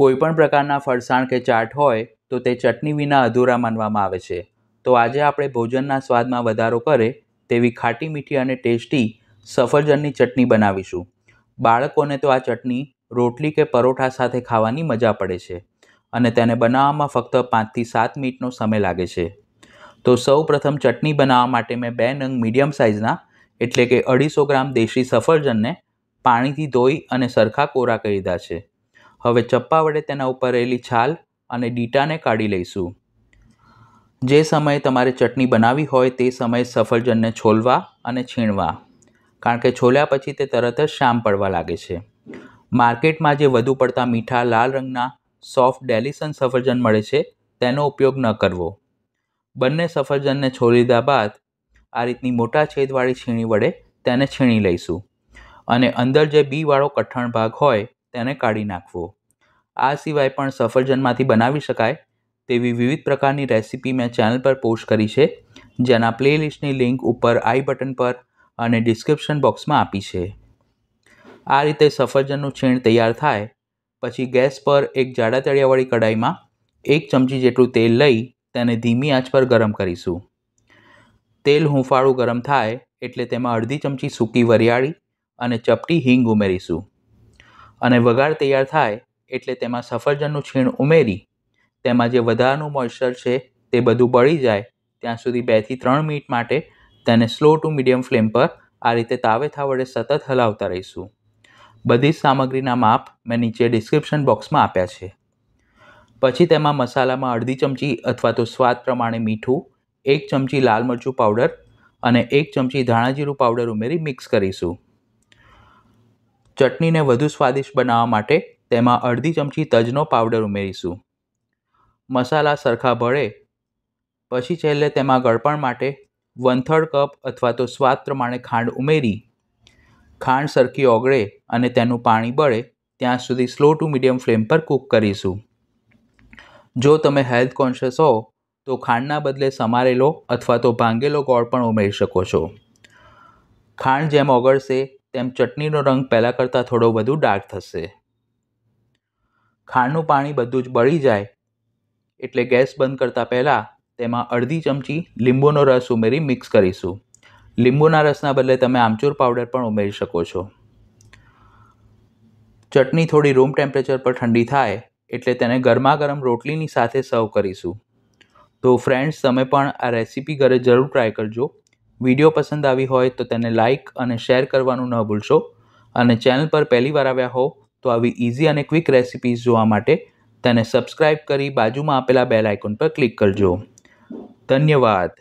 કોઈપણ પ્રકારના ફરસાણ કે ચાટ હોય તો તે ચટણી વિના અધૂરા માનવામાં આવે છે તો આજે આપણે ભોજનના સ્વાદમાં વધારો કરે તેવી ખાટી મીઠી અને ટેસ્ટી સફરજનની ચટણી બનાવીશું બાળકોને તો આ ચટણી રોટલી કે પરોઠા સાથે ખાવાની મજા પડે છે અને તેને બનાવવામાં ફક્ત પાંચથી સાત મિનિટનો સમય લાગે છે તો સૌ પ્રથમ ચટણી બનાવવા માટે મેં બે નંગ મીડિયમ સાઇઝના એટલે કે અઢીસો ગ્રામ દેશી સફરજનને પાણીથી ધોઈ અને સરખા કોરા કરી દીધા છે હવે ચપ્પા વડે તેના ઉપર રહેલી છાલ અને ડીટાને કાઢી લઈશું જે સમયે તમારે ચટણી બનાવી હોય તે સમયે સફરજનને છોલવા અને છીણવા કારણ કે છોલ્યા પછી તે તરત જ શામ પડવા લાગે છે માર્કેટમાં જે વધુ પડતા મીઠા લાલ રંગના સોફ્ટ ડેલિસન સફરજન મળે છે તેનો ઉપયોગ ન કરવો બંને સફરજનને છોલી દીધા બાદ આ રીતની મોટા છેદવાળી છીણી વડે તેને છીણી લઈશું અને અંદર જે બીવાળો કઠણ ભાગ હોય તેને કાઢી નાખવો આ સિવાય પણ સફરજનમાંથી બનાવી શકાય તેવી વિવિધ પ્રકારની રેસીપી મેં ચેનલ પર પોસ્ટ કરી છે જેના પ્લેલિસ્ટની લિંક ઉપર આઈ બટન પર અને ડિસ્ક્રિપ્શન બોક્સમાં આપી છે આ રીતે સફરજનનું છીણ તૈયાર થાય પછી ગેસ પર એક જાડા તળિયાવાળી કઢાઈમાં એક ચમચી જેટલું તેલ લઈ તેને ધીમી આંચ પર ગરમ કરીશું તેલ હુંફાળું ગરમ થાય એટલે તેમાં અડધી ચમચી સૂકી વરિયાળી અને ચપટી હિંગ ઉમેરીશું અને વઘાર તૈયાર થાય એટલે તેમાં સફરજનનું છીણ ઉમેરી તેમાં જે વધારાનું મોઇશ્ચર છે તે બધું બળી જાય ત્યાં સુધી બેથી ત્રણ મિનિટ માટે તેને સ્લો ટુ મીડિયમ ફ્લેમ પર આ રીતે તાવેથા વડે સતત હલાવતા રહીશું બધી જ સામગ્રીના માપ મેં નીચે ડિસ્ક્રિપ્શન બોક્સમાં આપ્યા છે પછી તેમાં મસાલામાં અડધી ચમચી અથવા તો સ્વાદ પ્રમાણે મીઠું એક ચમચી લાલ મરચું પાવડર અને એક ચમચી ધાણાજીરું પાવડર ઉમેરી મિક્સ કરીશું ચટણીને વધુ સ્વાદિષ્ટ બનાવવા માટે તેમાં અડધી ચમચી તજનો પાવડર ઉમેરીશું મસાલા સરખા ભળે પછી છેલ્લે તેમાં ગળપણ માટે વન થર્ડ કપ અથવા તો સ્વાદ પ્રમાણે ખાંડ ઉમેરી ખાંડ સરખી ઓગળે અને તેનું પાણી બળે ત્યાં સુધી સ્લો ટુ મીડિયમ ફ્લેમ પર કૂક કરીશું જો તમે હેલ્થ કોન્શિયસ હો તો ખાંડના બદલે સમારેલો અથવા તો ભાંગેલો ગોળ પણ ઉમેરી શકો છો ખાંડ જેમ ઓગળશે તેમ ચટણીનો રંગ પહેલાં કરતાં થોડો વધુ ડાર્ક થશે ખાંડનું પાણી બધું જ બળી જાય એટલે ગેસ બંધ કરતાં પહેલાં તેમાં અડધી ચમચી લીંબુનો રસ ઉમેરી મિક્સ કરીશું લીંબુના રસના બદલે તમે આમચૂર પાવડર પણ ઉમેરી શકો છો ચટણી થોડી રૂમ ટેમ્પરેચર પર ઠંડી થાય એટલે તેને ગરમા ગરમ રોટલીની સાથે સર્વ કરીશું તો ફ્રેન્ડ્સ તમે પણ આ રેસીપી ઘરે જરૂર ટ્રાય કરજો વિડીયો પસંદ આવી હોય તો તેને લાઇક અને શેર કરવાનું ન ભૂલશો અને ચેનલ પર પહેલીવાર આવ્યા હો તો આવી ઇઝી અને ક્વિક રેસિપીઝ જોવા માટે તેને સબસ્ક્રાઇબ કરી બાજુમાં આપેલા બેલ આઇકોન પર ક્લિક કરજો ધન્યવાદ